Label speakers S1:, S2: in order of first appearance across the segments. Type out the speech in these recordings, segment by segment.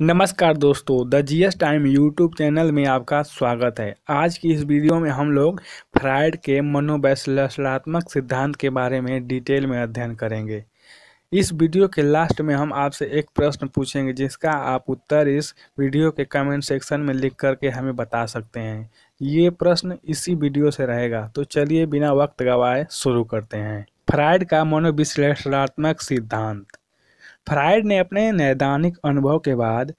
S1: नमस्कार दोस्तों the G S time YouTube channel में आपका स्वागत है आज की इस वीडियो में हम लोग फ्राइड के मनोवैश्लेषणात्मक सिद्धांत के बारे में डिटेल में अध्ययन करेंगे इस वीडियो के लास्ट में हम आपसे एक प्रश्न पूछेंगे जिसका आप उत्तर इस वीडियो के कमेंट सेक्शन में लिख करके हमें बता सकते हैं ये प्रश्न इसी वीडियो से रहेगा तो चलिए बिना वक्त गवाए शुरू करते हैं फ्राइड का मनोविश्लेषणात्मक सिद्धांत फ्राइड ने अपने नैदानिक अनुभव के बाद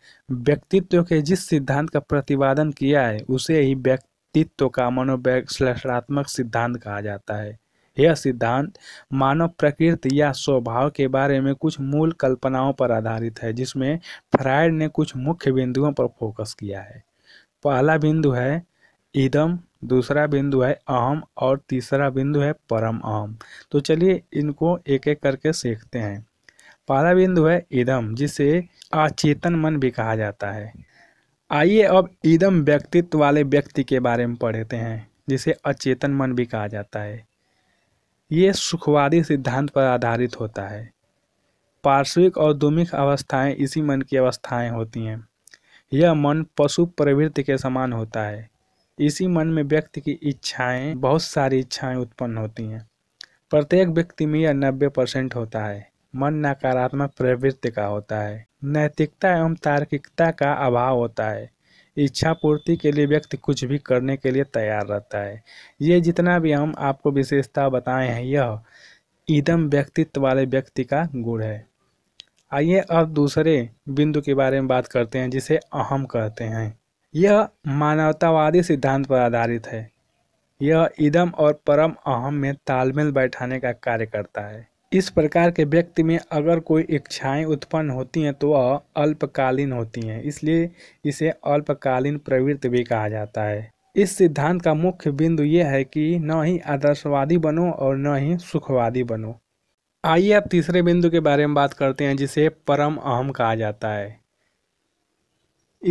S1: व्यक्तित्व के जिस सिद्धांत का प्रतिपादन किया है उसे ही व्यक्तित्व का मनोवैश्लेषणात्मक सिद्धांत कहा जाता है यह सिद्धांत मानव प्रकृति या स्वभाव के बारे में कुछ मूल कल्पनाओं पर आधारित है जिसमें फ्राइड ने कुछ मुख्य बिंदुओं पर फोकस किया है पहला बिंदु है इदम दूसरा बिंदु है अहम और तीसरा बिंदु है परम अहम तो चलिए इनको एक एक करके सीखते हैं पहला बिंदु है इदम जिसे अचेतन मन भी कहा जाता है आइए अब ईदम व्यक्तित्व वाले व्यक्ति के बारे में पढ़ते हैं जिसे अचेतन मन भी कहा जाता है ये सुखवादी सिद्धांत पर आधारित होता है पार्श्विक और दुमिक अवस्थाएं इसी मन की अवस्थाएं होती हैं यह मन पशु प्रवृत्ति के समान होता है इसी मन में व्यक्ति की इच्छाएं बहुत सारी इच्छाएं उत्पन्न होती हैं प्रत्येक व्यक्ति में यह नब्बे परसेंट होता है मन नकारात्मक प्रवृत्ति का होता है नैतिकता एवं तार्किकता का अभाव होता है इच्छा पूर्ति के लिए व्यक्ति कुछ भी करने के लिए तैयार रहता है ये जितना भी हम आपको विशेषता बताए हैं यह इदम व्यक्तित्व वाले व्यक्ति का गुण है आइए अब दूसरे बिंदु के बारे में बात करते हैं जिसे अहम कहते हैं यह मानवतावादी सिद्धांत पर आधारित है यह इदम और परम अहम में तालमेल बैठाने का कार्य करता है इस प्रकार के व्यक्ति में अगर कोई इच्छाएं उत्पन्न होती हैं तो वह अल्पकालीन होती हैं इसलिए इसे अल्पकालीन प्रवृत्ति भी कहा जाता है इस सिद्धांत का मुख्य बिंदु यह है कि न ही आदर्शवादी बनो और न ही सुखवादी बनो आइए अब तीसरे बिंदु के बारे में बात करते हैं जिसे परम अहम कहा जाता है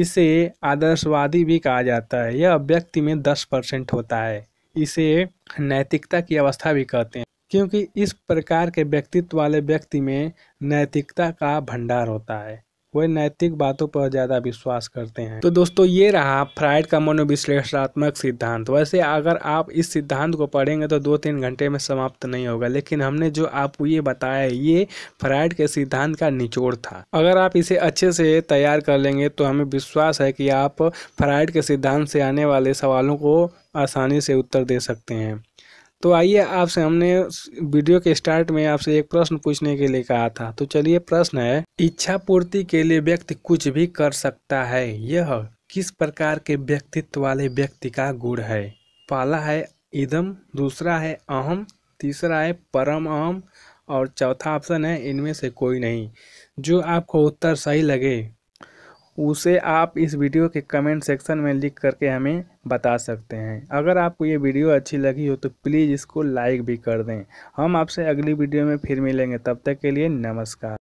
S1: इसे आदर्शवादी भी कहा जाता है यह व्यक्ति में दस परसेंट होता है इसे नैतिकता की अवस्था भी कहते हैं क्योंकि इस प्रकार के व्यक्तित्व वाले व्यक्ति में नैतिकता का भंडार होता है वे नैतिक बातों पर ज़्यादा विश्वास करते हैं तो दोस्तों ये रहा फ्राइड का मनोविश्लेषणात्मक सिद्धांत वैसे अगर आप इस सिद्धांत को पढ़ेंगे तो दो तीन घंटे में समाप्त नहीं होगा लेकिन हमने जो आपको ये बताया ये फ्राइड के सिद्धांत का निचोड़ था अगर आप इसे अच्छे से तैयार कर लेंगे तो हमें विश्वास है कि आप फ्राइड के सिद्धांत से आने वाले सवालों को आसानी से उत्तर दे सकते हैं तो आइए आपसे हमने वीडियो के स्टार्ट में आपसे एक प्रश्न पूछने के लिए कहा था तो चलिए प्रश्न है इच्छा पूर्ति के लिए व्यक्ति कुछ भी कर सकता है यह किस प्रकार के व्यक्तित्व वाले व्यक्ति का गुण है पहला है इदम दूसरा है अहम तीसरा है परम अहम और चौथा ऑप्शन है इनमें से कोई नहीं जो आपको उत्तर सही लगे उसे आप इस वीडियो के कमेंट सेक्शन में लिख करके हमें बता सकते हैं अगर आपको ये वीडियो अच्छी लगी हो तो प्लीज़ इसको लाइक भी कर दें हम आपसे अगली वीडियो में फिर मिलेंगे तब तक के लिए नमस्कार